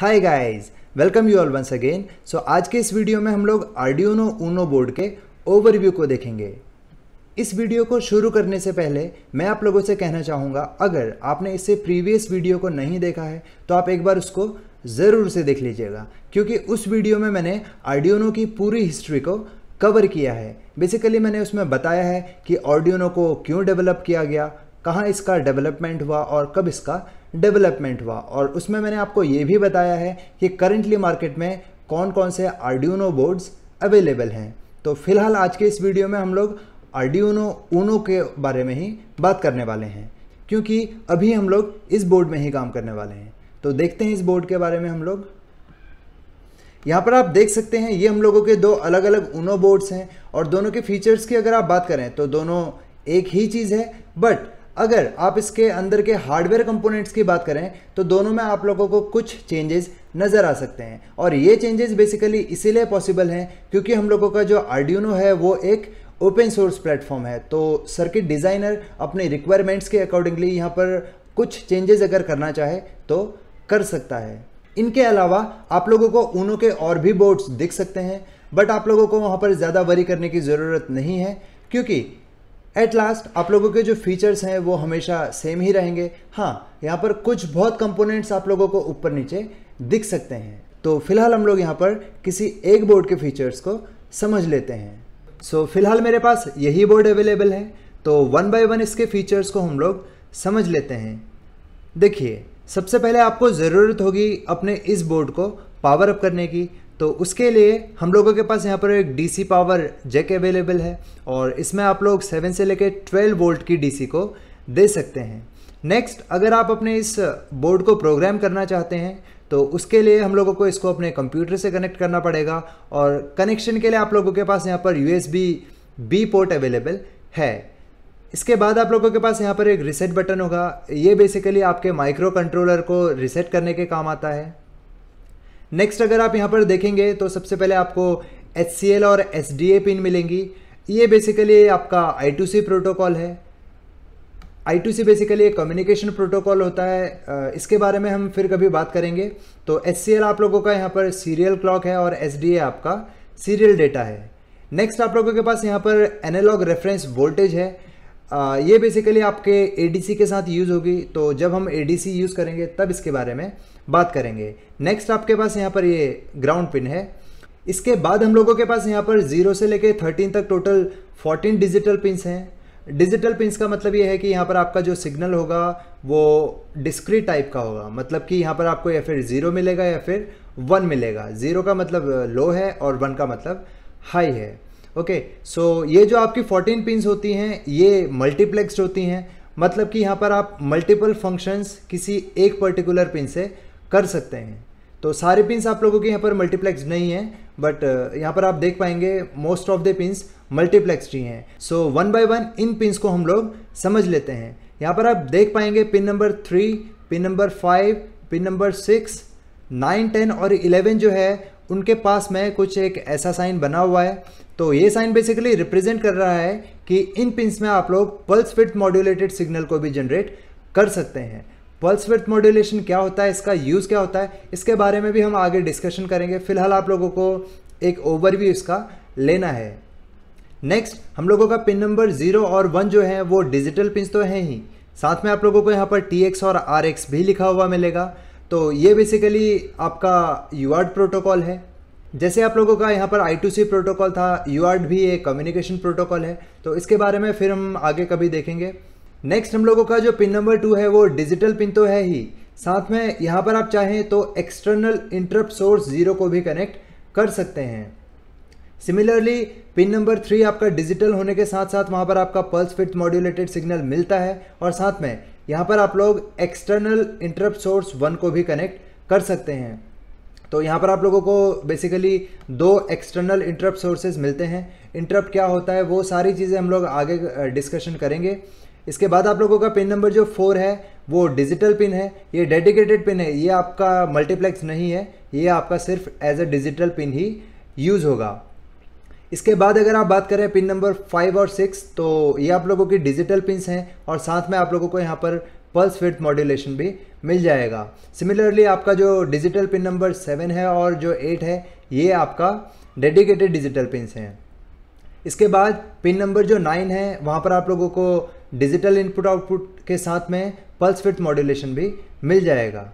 Hi guys welcome you all once again so आज के इस वीडियो में हम लोग आर्डियोनो ऊनो बोर्ड के ओवरव्यू को देखेंगे इस वीडियो को शुरू करने से पहले मैं आप लोगों से कहना चाहूँगा अगर आपने इससे प्रीवियस वीडियो को नहीं देखा है तो आप एक बार उसको ज़रूर से देख लीजिएगा क्योंकि उस वीडियो में मैंने आर्डियोनो की पूरी हिस्ट्री को कवर किया है बेसिकली मैंने उसमें बताया है कि ऑडियोनो को क्यों डेवलप किया गया कहाँ इसका डेवलपमेंट हुआ और कब इसका डेवलपमेंट हुआ और उसमें मैंने आपको ये भी बताया है कि करंटली मार्केट में कौन कौन से आर्ड्यूनो बोर्ड्स अवेलेबल हैं तो फिलहाल आज के इस वीडियो में हम लोग आर्ड्यूनो ऊनो के बारे में ही बात करने वाले हैं क्योंकि अभी हम लोग इस बोर्ड में ही काम करने वाले हैं तो देखते हैं इस बोर्ड के बारे में हम लोग यहाँ पर आप देख सकते हैं ये हम लोगों के दो अलग अलग ऊनो बोर्ड्स हैं और दोनों के फीचर्स की अगर आप बात करें तो दोनों एक ही चीज़ है बट अगर आप इसके अंदर के हार्डवेयर कंपोनेंट्स की बात करें तो दोनों में आप लोगों को कुछ चेंजेस नज़र आ सकते हैं और ये चेंजेस बेसिकली इसीलिए पॉसिबल हैं क्योंकि हम लोगों का जो आर्ड्यूनो है वो एक ओपन सोर्स प्लेटफॉर्म है तो सर्किट डिज़ाइनर अपने रिक्वायरमेंट्स के अकॉर्डिंगली यहाँ पर कुछ चेंजेस अगर करना चाहे तो कर सकता है इनके अलावा आप लोगों को ऊनो के और भी बोर्ड्स दिख सकते हैं बट आप लोगों को वहाँ पर ज़्यादा वरी करने की ज़रूरत नहीं है क्योंकि एट लास्ट आप लोगों के जो फीचर्स हैं वो हमेशा सेम ही रहेंगे हाँ यहाँ पर कुछ बहुत कंपोनेंट्स आप लोगों को ऊपर नीचे दिख सकते हैं तो फिलहाल हम लोग यहाँ पर किसी एक बोर्ड के फीचर्स को समझ लेते हैं सो so, फिलहाल मेरे पास यही बोर्ड अवेलेबल है तो वन बाय वन इसके फीचर्स को हम लोग समझ लेते हैं देखिए सबसे पहले आपको ज़रूरत होगी अपने इस बोर्ड को पावर अप करने की तो उसके लिए हम लोगों के पास यहाँ पर एक डीसी पावर जैक अवेलेबल है और इसमें आप लोग 7 से लेकर 12 वोल्ट की डीसी को दे सकते हैं नेक्स्ट अगर आप अपने इस बोर्ड को प्रोग्राम करना चाहते हैं तो उसके लिए हम लोगों को इसको अपने कंप्यूटर से कनेक्ट करना पड़ेगा और कनेक्शन के लिए आप लोगों के पास यहाँ पर यू बी पोर्ट अवेलेबल है इसके बाद आप लोगों के पास यहाँ पर एक रिसेट बटन होगा ये बेसिकली आपके माइक्रो कंट्रोलर को रिसेट करने के काम आता है नेक्स्ट अगर आप यहाँ पर देखेंगे तो सबसे पहले आपको एच सी एल और एस पिन मिलेंगी ये बेसिकली आपका आई टू सी प्रोटोकॉल है आई टू सी बेसिकली एक कम्युनिकेशन प्रोटोकॉल होता है इसके बारे में हम फिर कभी बात करेंगे तो एस सी एल आप लोगों का यहाँ पर सीरियल क्लॉक है और एस डी ए आपका सीरियल डेटा है नेक्स्ट आप लोगों के पास यहाँ पर एनालॉग रेफरेंस वोल्टेज है ये बेसिकली आपके ए के साथ यूज़ होगी तो जब हम ए यूज़ करेंगे तब इसके बारे में बात करेंगे नेक्स्ट आपके पास यहाँ पर ये ग्राउंड पिन है इसके बाद हम लोगों के पास यहाँ पर जीरो से लेके थर्टीन तक टोटल फोर्टीन डिजिटल पिंस हैं डिजिटल पिंस का मतलब ये है कि यहाँ पर आपका जो सिग्नल होगा वो डिस्क्रीट टाइप का होगा मतलब कि यहाँ पर आपको या फिर ज़ीरो मिलेगा या फिर वन मिलेगा ज़ीरो का मतलब लो है और वन का मतलब हाई है ओके सो ये जो आपकी 14 पिन होती हैं ये मल्टीप्लेक्सड होती हैं मतलब कि यहाँ पर आप मल्टीपल फंक्शंस किसी एक पर्टिकुलर पिन से कर सकते हैं तो सारे पिन आप लोगों के यहाँ पर मल्टीप्लेक्स नहीं है बट uh, यहाँ पर आप देख पाएंगे most of the pins multiplex ही हैं सो वन बाय वन इन पिंस को हम लोग समझ लेते हैं यहाँ पर आप देख पाएंगे pin number three pin number five pin number six nine ten और इलेवन जो है उनके पास में कुछ एक ऐसा साइन बना हुआ है तो ये साइन बेसिकली रिप्रेजेंट कर रहा है कि इन पिंस में आप लोग पल्स विथ मॉड्यूलेटेड सिग्नल को भी जनरेट कर सकते हैं पल्स विथ मॉड्यूलेशन क्या होता है इसका यूज़ क्या होता है इसके बारे में भी हम आगे डिस्कशन करेंगे फिलहाल आप लोगों को एक ओवरव्यू इसका लेना है नेक्स्ट हम लोगों का पिन नंबर जीरो और वन जो है वो डिजिटल पिन तो है ही साथ में आप लोगों को यहाँ पर टी एक्स और आर एक्स भी लिखा हुआ मिलेगा तो ये बेसिकली आपका यूआर प्रोटोकॉल है जैसे आप लोगों का यहाँ पर आई प्रोटोकॉल था यू भी एक कम्युनिकेशन प्रोटोकॉल है तो इसके बारे में फिर हम आगे कभी देखेंगे नेक्स्ट हम लोगों का जो पिन नंबर टू है वो डिजिटल पिन तो है ही साथ में यहाँ पर आप चाहें तो एक्सटर्नल इंटरप्ट सोर्स जीरो को भी कनेक्ट कर सकते हैं सिमिलरली पिन नंबर थ्री आपका डिजिटल होने के साथ साथ वहाँ पर आपका पल्स फिट मॉड्यूलेटेड सिग्नल मिलता है और साथ में यहाँ पर आप लोग एक्सटर्नल इंटरप्ट सोर्स वन को भी कनेक्ट कर सकते हैं तो यहाँ पर आप लोगों को बेसिकली दो एक्सटर्नल इंटरप्ट सोर्सेज मिलते हैं इंटरप्ट क्या होता है वो सारी चीज़ें हम लोग आगे डिस्कशन करेंगे इसके बाद आप लोगों का पिन नंबर जो फोर है वो डिजिटल पिन है ये डेडिकेटेड पिन है ये आपका मल्टीप्लेक्स नहीं है ये आपका सिर्फ एज अ डिजिटल पिन ही यूज़ होगा इसके बाद अगर आप बात करें पिन नंबर फाइव और सिक्स तो ये आप लोगों की डिजिटल पिन हैं और साथ में आप लोगों को यहाँ पर पल्स विथ मॉड्यूलेशन भी मिल जाएगा सिमिलरली आपका जो डिजिटल पिन नंबर सेवन है और जो एट है ये आपका डेडिकेटेड डिजिटल पिन हैं इसके बाद पिन नंबर जो नाइन है वहाँ पर आप लोगों को डिजिटल इनपुट आउटपुट के साथ में पल्स विथ मॉड्यूलेशन भी मिल जाएगा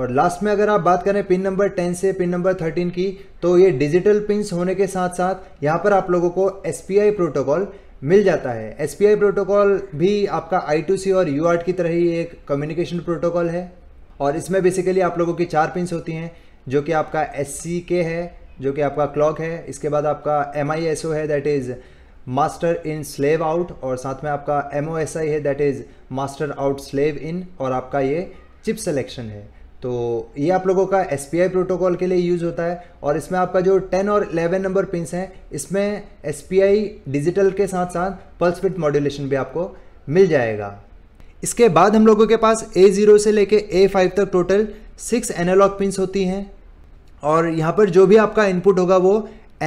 और लास्ट में अगर आप बात करें पिन नंबर टेन से पिन नंबर थर्टीन की तो ये डिजिटल पिन होने के साथ साथ यहाँ पर आप लोगों को एस प्रोटोकॉल मिल जाता है एस प्रोटोकॉल भी आपका आई और यू की तरह ही एक कम्युनिकेशन प्रोटोकॉल है और इसमें बेसिकली आप लोगों की चार पिंस होती हैं जो कि आपका एस है जो कि आपका क्लॉक है इसके बाद आपका एम है that is master in slave out और साथ में आपका एम है that is master out slave in और आपका ये चिप सेलेक्शन है तो ये आप लोगों का एस प्रोटोकॉल के लिए यूज़ होता है और इसमें आपका जो 10 और 11 नंबर पिंस हैं इसमें एस डिजिटल के साथ साथ पल्स विथ मॉड्यूलेशन भी आपको मिल जाएगा इसके बाद हम लोगों के पास ए ज़ीरो से लेके ए फाइव तक टोटल सिक्स एनालॉग पिंस होती हैं और यहाँ पर जो भी आपका इनपुट होगा वो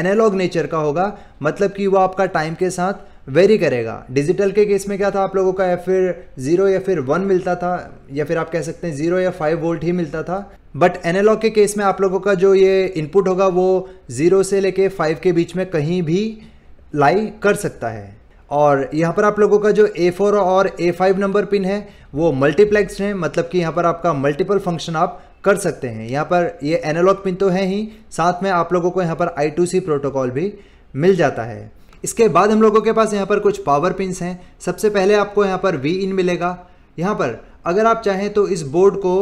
एनालॉग नेचर का होगा मतलब कि वो आपका टाइम के साथ वेरी करेगा डिजिटल के केस में क्या था आप लोगों का या फिर ज़ीरो या फिर वन मिलता था या फिर आप कह सकते हैं ज़ीरो या फाइव वोल्ट ही मिलता था बट एनालॉग के केस में आप लोगों का जो ये इनपुट होगा वो ज़ीरो से लेके फाइव के बीच में कहीं भी लाई कर सकता है और यहाँ पर आप लोगों का जो ए फोर और ए फाइव नंबर पिन है वो मल्टीप्लेक्स है मतलब कि यहाँ पर आपका मल्टीपल फंक्शन आप कर सकते हैं यहाँ पर ये एनालॉग पिन तो है ही साथ में आप लोगों को यहाँ पर आई टू सी प्रोटोकॉल भी मिल जाता है इसके बाद हम लोगों के पास यहाँ पर कुछ पावर पिंस हैं सबसे पहले आपको यहाँ पर वी इन मिलेगा यहाँ पर अगर आप चाहें तो इस बोर्ड को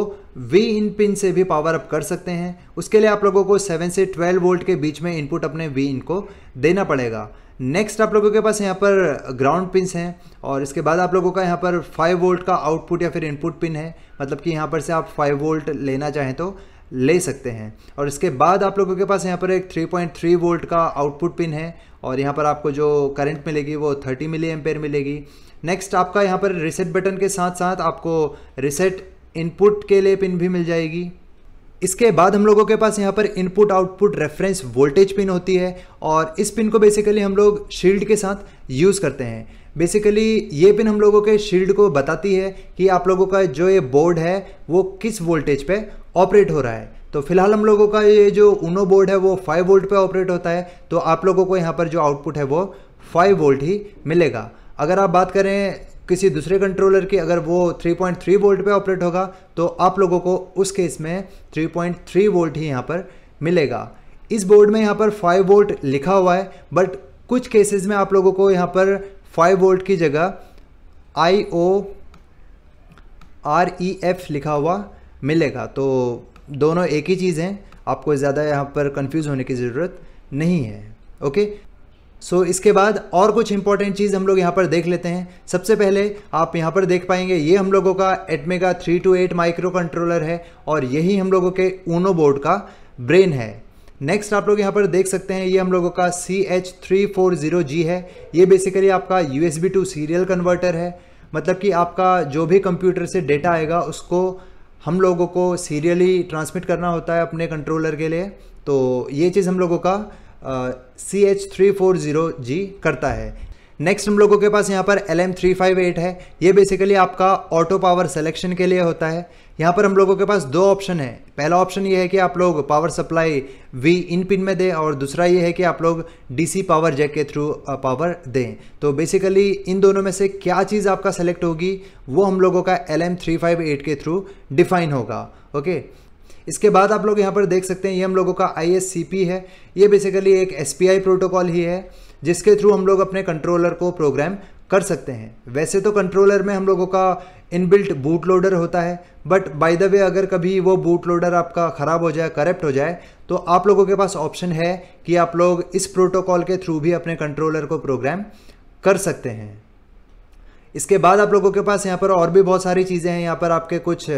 वी इन पिन से भी पावर अप कर सकते हैं उसके लिए आप लोगों को 7 से 12 वोल्ट के बीच में इनपुट अपने वी इन को देना पड़ेगा नेक्स्ट आप लोगों के पास यहाँ पर ग्राउंड पिंस हैं और इसके बाद आप लोगों का यहाँ पर 5 वोल्ट का आउटपुट या फिर इनपुट पिन है मतलब कि यहाँ पर से आप 5 वोल्ट लेना चाहें तो ले सकते हैं और इसके बाद आप लोगों के पास यहाँ पर एक 3.3 वोल्ट का आउटपुट पिन है और यहाँ पर आपको जो करंट मिलेगी वो 30 मिली एम्पेयर मिलेगी नेक्स्ट आपका यहाँ पर रिसेट बटन के साथ साथ आपको रिसेट इनपुट के लिए पिन भी मिल जाएगी इसके बाद हम लोगों के पास यहाँ पर input output reference voltage pin होती है और इस पिन को बेसिकली हम लोग शील्ड के साथ यूज़ करते हैं बेसिकली ये पिन हम लोगों के शील्ड को बताती है कि आप लोगों का जो ये बोर्ड है वो किस वोल्टेज पे ऑपरेट हो रहा है तो फिलहाल हम लोगों का ये जो उनो बोर्ड है वो 5 वोल्ट पे ऑपरेट होता है तो आप लोगों को यहाँ पर जो आउटपुट है वो 5 वोल्ट ही मिलेगा अगर आप बात करें किसी दूसरे कंट्रोलर की अगर वो 3.3 वोल्ट पे ऑपरेट होगा तो आप लोगों को उस केस में 3.3 वोल्ट ही यहाँ पर मिलेगा इस बोर्ड में यहाँ पर 5 वोल्ट लिखा हुआ है बट कुछ केसेस में आप लोगों को यहाँ पर 5 वोल्ट की जगह आई ओ आर ई एफ लिखा हुआ मिलेगा तो दोनों एक ही चीज़ हैं आपको ज़्यादा यहाँ पर कन्फ्यूज़ होने की ज़रूरत नहीं है ओके okay? सो so, इसके बाद और कुछ इंपॉर्टेंट चीज़ हम लोग यहाँ पर देख लेते हैं सबसे पहले आप यहाँ पर देख पाएंगे ये हम लोगों का ATmega three two eight micro controller है और यही हम लोगों के ऊनो बोर्ड का ब्रेन है नेक्स्ट आप लोग यहाँ पर देख सकते हैं ये हम लोगों का C H three four zero G है ये बेसिकली आपका U S B to serial converter है मतलब कि आपका जो भी कंप्यूटर से डेटा आएगा उसको हम लोगों को सीरियली ट्रांसमिट करना होता है अपने कंट्रोलर के लिए तो ये चीज़ हम लोगों का C H three four zero G करता है नेक्स्ट हम लोगों के पास यहाँ पर L M three five eight है ये बेसिकली आपका ऑटो पावर सेलेक्शन के लिए होता है यहाँ पर हम लोगों के पास दो ऑप्शन है पहला ऑप्शन ये है कि आप लोग power supply V in pin में दें और दूसरा ये है कि आप लोग डीसी पावर जैक के थ्रू पावर uh, दें तो बेसिकली इन दोनों में से क्या चीज़ आपका सेलेक्ट होगी वो हम लोगों का L M three five eight के थ्रू डिफाइन होगा ओके okay? इसके बाद आप लोग यहाँ पर देख सकते हैं ये हम लोगों का आई है ये बेसिकली एक एस प्रोटोकॉल ही है जिसके थ्रू हम लोग अपने कंट्रोलर को प्रोग्राम कर सकते हैं वैसे तो कंट्रोलर में हम लोगों का इनबिल्ट बूट लोडर होता है बट बाय द वे अगर कभी वो बूट लोडर आपका ख़राब हो जाए करप्ट हो जाए तो आप लोगों के पास ऑप्शन है कि आप लोग इस प्रोटोकॉल के थ्रू भी अपने कंट्रोलर को प्रोग्राम कर सकते हैं इसके बाद आप लोगों के पास यहाँ पर और भी बहुत सारी चीज़ें हैं यहाँ पर आपके कुछ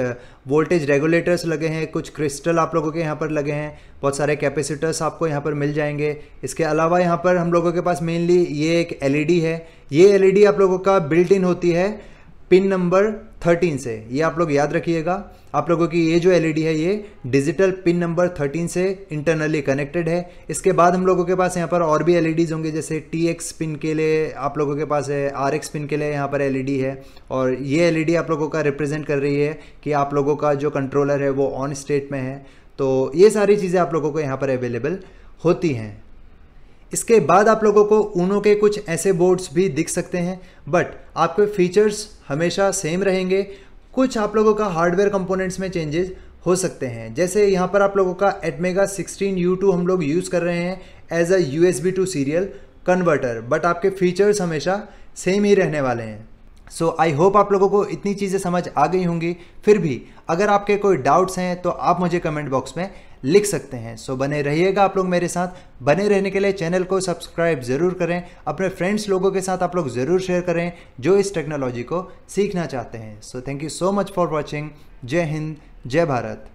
वोल्टेज रेगुलेटर्स लगे हैं कुछ क्रिस्टल आप लोगों के यहाँ पर लगे हैं बहुत सारे कैपेसिटर्स आपको यहाँ पर मिल जाएंगे इसके अलावा यहाँ पर हम लोगों के पास मेनली ये एक एलईडी है ये एलईडी आप लोगों का बिल्ट इन होती है पिन नंबर थर्टीन से ये आप लोग याद रखिएगा आप लोगों की ये जो एलईडी e है ये डिजिटल पिन नंबर 13 से इंटरनली कनेक्टेड है इसके बाद हम लोगों के पास यहाँ पर और भी एलईडीज e होंगे जैसे टी एक्स पिन के लिए आप लोगों के पास है आर एक्स पिन के लिए यहाँ पर एलईडी e है और ये एलईडी आप लोगों का रिप्रेजेंट कर रही है कि आप लोगों का जो कंट्रोलर है वो ऑन स्टेट में है तो ये सारी चीज़ें आप लोगों को यहाँ पर अवेलेबल होती हैं इसके बाद आप लोगों को ऊनो के कुछ ऐसे बोर्ड्स भी दिख सकते हैं बट आपके फीचर्स हमेशा सेम रहेंगे कुछ आप लोगों का हार्डवेयर कंपोनेंट्स में चेंजेस हो सकते हैं जैसे यहाँ पर आप लोगों का एटमेगा टू हम लोग यूज़ कर रहे हैं as a U S B to serial converter but आपके फीचर्स हमेशा सेम ही रहने वाले हैं सो आई होप आप लोगों को इतनी चीज़ें समझ आ गई होंगी फिर भी अगर आपके कोई डाउट्स हैं तो आप मुझे कमेंट बॉक्स में लिख सकते हैं सो बने रहिएगा आप लोग मेरे साथ बने रहने के लिए चैनल को सब्सक्राइब ज़रूर करें अपने फ्रेंड्स लोगों के साथ आप लोग ज़रूर शेयर करें जो इस टेक्नोलॉजी को सीखना चाहते हैं so thank you so much for watching Jai Hind जय भारत